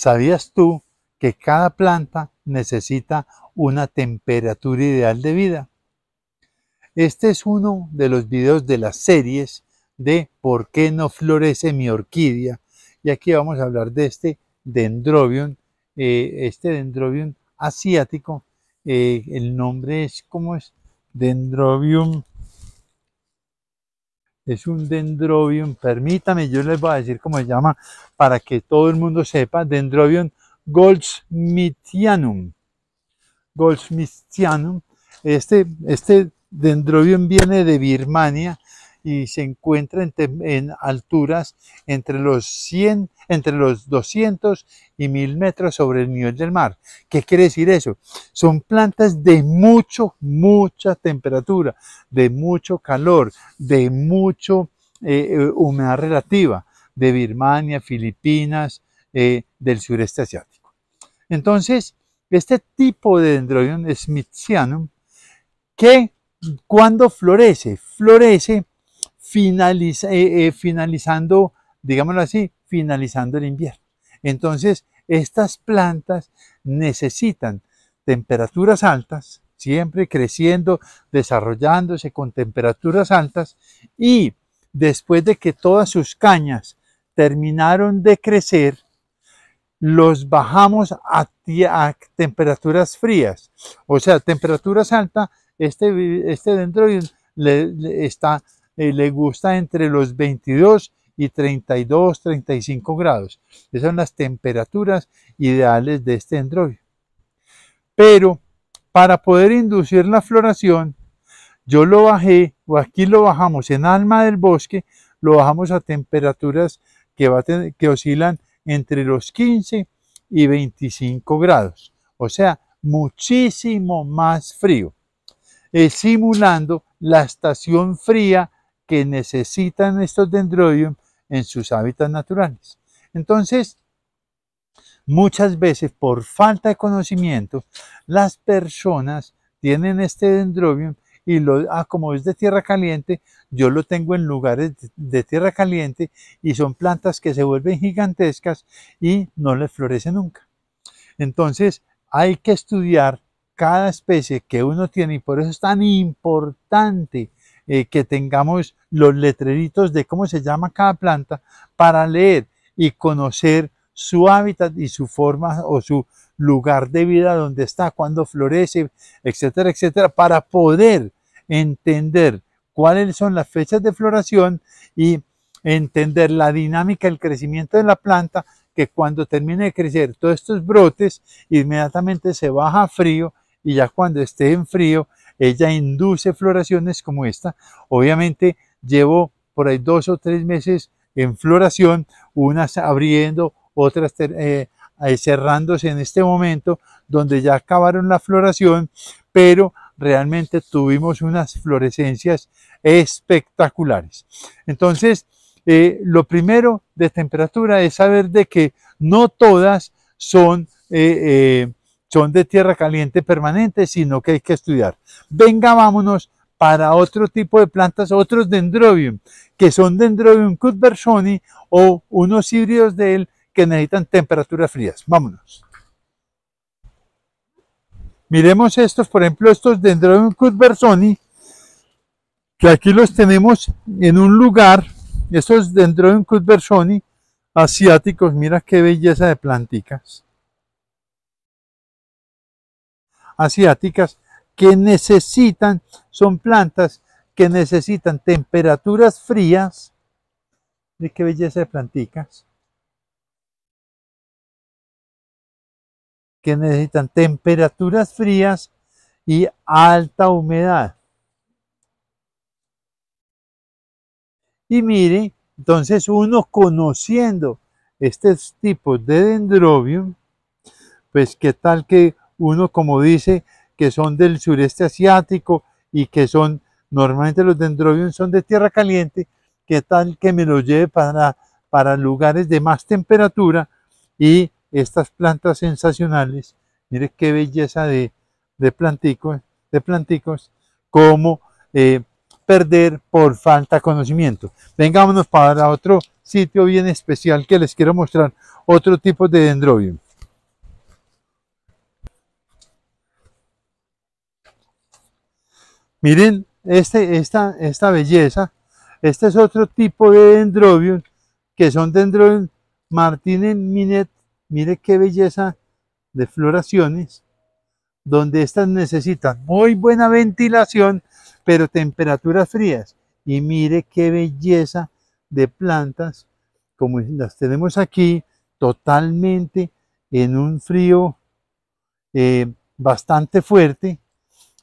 ¿Sabías tú que cada planta necesita una temperatura ideal de vida? Este es uno de los videos de las series de ¿Por qué no florece mi orquídea? Y aquí vamos a hablar de este dendrobium, eh, este dendrobium asiático. Eh, el nombre es, ¿cómo es? Dendrobium es un dendrobium, permítame, yo les voy a decir cómo se llama para que todo el mundo sepa, dendrobium goldsmithianum. Goldsmithianum, este, este dendrobium viene de Birmania y se encuentra en, alturas entre los, 100, entre los 200 y 1000 metros sobre el nivel del mar. ¿Qué quiere decir eso? Son plantas de mucho, mucha temperatura, de mucho calor, de mucha eh, eh, humedad relativa, de Birmania, Filipinas, eh, del sureste asiático. Entonces, este tipo de dendrobium smithianum, que cuando florece, florece eh, eh, finalizando, digámoslo así, finalizando el invierno. Entonces, estas plantas necesitan temperaturas altas, siempre creciendo, desarrollándose con temperaturas altas y después de que todas sus cañas terminaron de crecer, los bajamos a, temperaturas frías. O sea, temperaturas altas, este, este dentro le está eh, le gusta entre los 22 y 32, 35 grados. Esas son las temperaturas ideales de este androide. Pero para poder inducir la floración, yo lo bajé, o aquí lo bajamos en alma del bosque, lo bajamos a temperaturas que, que oscilan entre los 15 y 25 grados. O sea, muchísimo más frío, es simulando la estación fría que necesitan estos dendrobium en sus hábitats naturales. Entonces, muchas veces por falta de conocimiento, las personas tienen este dendrobium y lo, ah, como es de tierra caliente, yo lo tengo en lugares de tierra caliente y son plantas que se vuelven gigantescas y no les florece nunca. Entonces hay que estudiar cada especie que uno tiene y por eso es tan importante eh, que tengamos los letreritos de cómo se llama cada planta para leer y conocer su hábitat y su forma o su lugar de vida donde está, cuando florece, etcétera, etcétera, para poder entender cuáles son las fechas de floración y entender la dinámica, el crecimiento de la planta, que cuando termine de crecer todos estos brotes, inmediatamente se baja a frío y ya cuando esté en frío ella induce floraciones como esta. Obviamente llevo por ahí dos o tres meses en floración, unas abriendo, otras eh, eh, cerrándose en este momento, donde ya acabaron la floración, pero realmente tuvimos unas florescencias espectaculares. Entonces, eh, lo primero de temperatura es saber de que no todas son son de tierra caliente permanente, sino que hay que estudiar. Venga, vámonos para otro tipo de plantas, otros dendrobium, que son dendrobium cutbersoni o unos híbridos de él que necesitan temperaturas frías. Vámonos. Miremos estos, por ejemplo, estos dendrobium cutbersoni, que aquí los tenemos en un lugar, estos dendrobium cutbersoni asiáticos, mira qué belleza de planticas. asiáticas que necesitan, son plantas que necesitan temperaturas frías. ¿De qué belleza de planticas? Que necesitan temperaturas frías y alta humedad. Y miren entonces uno conociendo estos tipos de dendrobium, pues qué tal que uno como dice que son del sureste asiático y que son, normalmente los dendrobium son de tierra caliente, que tal que me los lleve para, para lugares de más temperatura y estas plantas sensacionales, mire qué belleza de, de planticos, de como eh, perder por falta de conocimiento. Vengámonos para otro sitio bien especial que les quiero mostrar, otro tipo de dendrobium. Miren este, esta, esta belleza. Este es otro tipo de dendrobium, que son dendrobium martínez minet. Mire qué belleza de floraciones, donde estas necesitan muy buena ventilación, pero temperaturas frías. Y mire qué belleza de plantas, como las tenemos aquí, totalmente en un frío eh, bastante fuerte,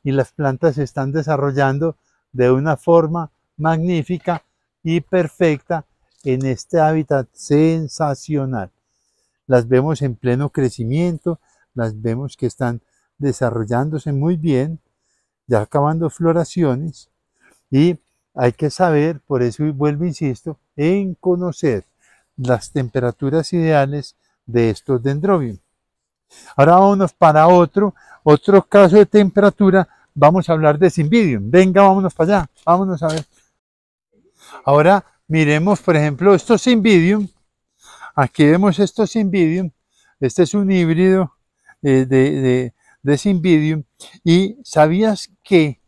y las plantas se están desarrollando de una forma magnífica y perfecta en este hábitat sensacional. Las vemos en pleno crecimiento, las vemos que están desarrollándose muy bien, ya acabando floraciones y hay que saber, por eso vuelvo, insisto, en conocer las temperaturas ideales de estos dendrobium. Ahora vámonos para otro, otro caso de temperatura, vamos a hablar de Simbidium. Venga, vámonos para allá, vámonos a ver. Ahora miremos, por ejemplo, estos Simbidium. Aquí vemos estos Simbidium. Este es un híbrido eh, de, de, de Simbidium. Y ¿sabías que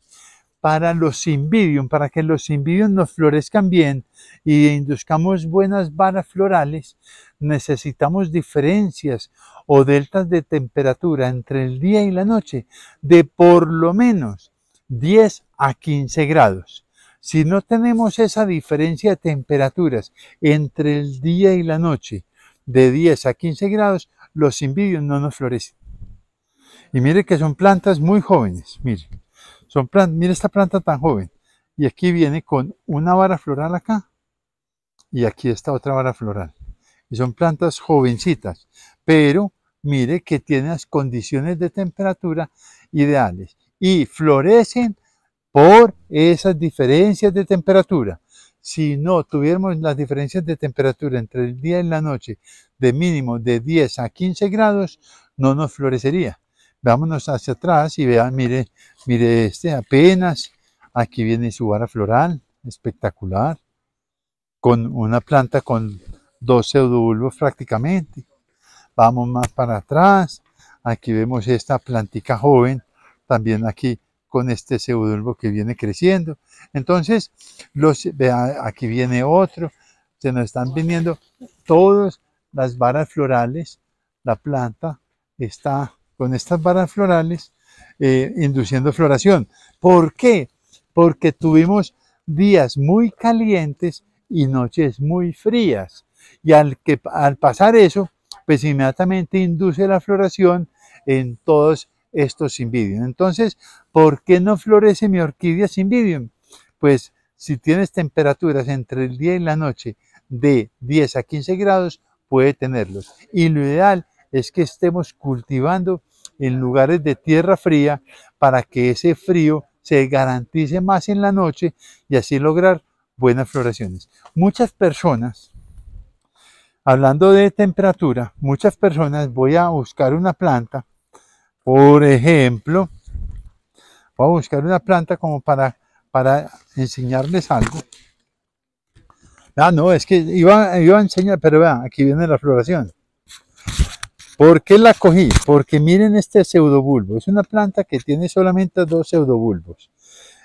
para los invidium, para que los invidium nos florezcan bien y induzcamos buenas varas florales, necesitamos diferencias o deltas de temperatura entre el día y la noche de por lo menos 10 a 15 grados. Si no tenemos esa diferencia de temperaturas entre el día y la noche de 10 a 15 grados, los invidium no nos florecen. Y mire que son plantas muy jóvenes, mire. Son mira esta planta tan joven. Y aquí viene con una vara floral acá y aquí está otra vara floral. Y son plantas jovencitas, pero mire que tienen las condiciones de temperatura ideales y florecen por esas diferencias de temperatura. Si no tuviéramos las diferencias de temperatura entre el día y la noche de mínimo de 10 a 15 grados, no nos florecería. Vámonos hacia atrás y vean, mire, mire este, apenas aquí viene su vara floral, espectacular, con una planta con dos pseudobulbos prácticamente. Vamos más para atrás, aquí vemos esta plantica joven, también aquí con este pseudobulbo que viene creciendo. Entonces, los, aquí viene otro, se nos están viniendo todas las varas florales, la planta está con estas varas florales, eh, induciendo floración. ¿Por qué? Porque tuvimos días muy calientes y noches muy frías. Y al, que, al pasar eso, pues inmediatamente induce la floración en todos estos invidios. Entonces, ¿por qué no florece mi orquídea simbidium? Pues si tienes temperaturas entre el día y la noche de 10 a 15 grados, puede tenerlos. Y lo ideal es que estemos cultivando en lugares de tierra fría para que ese frío se garantice más en la noche y así lograr buenas floraciones. Muchas personas, hablando de temperatura, muchas personas voy a buscar una planta, por ejemplo, voy a buscar una planta como para, para enseñarles algo. Ah, no, es que iba, iba a enseñar, pero vean, aquí viene la floración. ¿Por qué la cogí? Porque miren este pseudobulbo. Es una planta que tiene solamente dos pseudobulbos.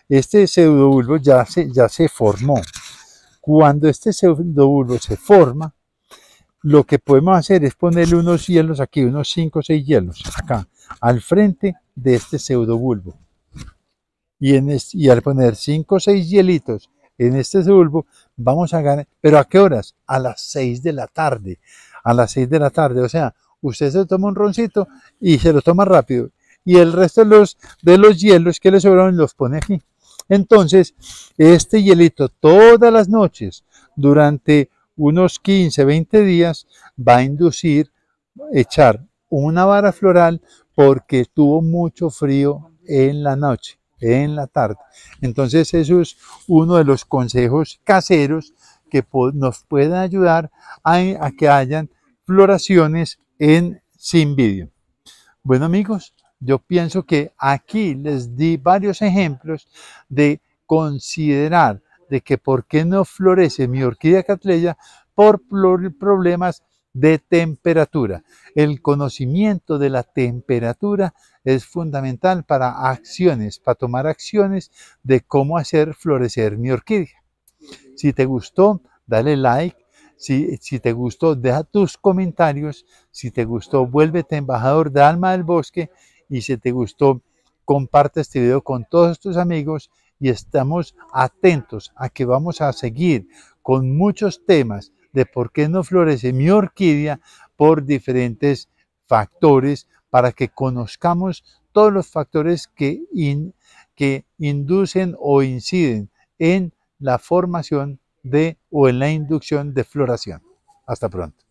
Este pseudobulbo ya se, ya se formó. Cuando este pseudobulbo se forma, lo que podemos hacer es ponerle unos hielos aquí, unos 5 o 6 hielos acá, al frente de este pseudobulbo. Y, y al poner 5 o 6 hielitos en este pseudobulbo vamos a ganar, pero ¿a qué horas? A las 6 de la tarde, a las 6 de la tarde, o sea, usted se toma un roncito y se lo toma rápido. Y el resto de los, de los hielos que le sobraron los pone aquí. Entonces, este hielito todas las noches, durante unos 15, 20 días, va a inducir echar una vara floral porque tuvo mucho frío en la noche, en la tarde. Entonces, eso es uno de los consejos caseros que nos pueden ayudar a, a que hayan floraciones en Sin vídeo. Bueno amigos, yo pienso que aquí les di varios ejemplos de considerar de que por qué no florece mi orquídea catleya por problemas de temperatura. El conocimiento de la temperatura es fundamental para acciones, para tomar acciones de cómo hacer florecer mi orquídea. Si te gustó, dale like, si, te gustó, deja tus comentarios. Si te gustó, vuélvete embajador de Alma del Bosque. Y si te gustó, comparte este video con todos tus amigos. Y estamos atentos a que vamos a seguir con muchos temas de por qué no florece mi orquídea por diferentes factores para que conozcamos todos los factores que, que inducen o inciden en la formación de o en la inducción de floración. Hasta pronto.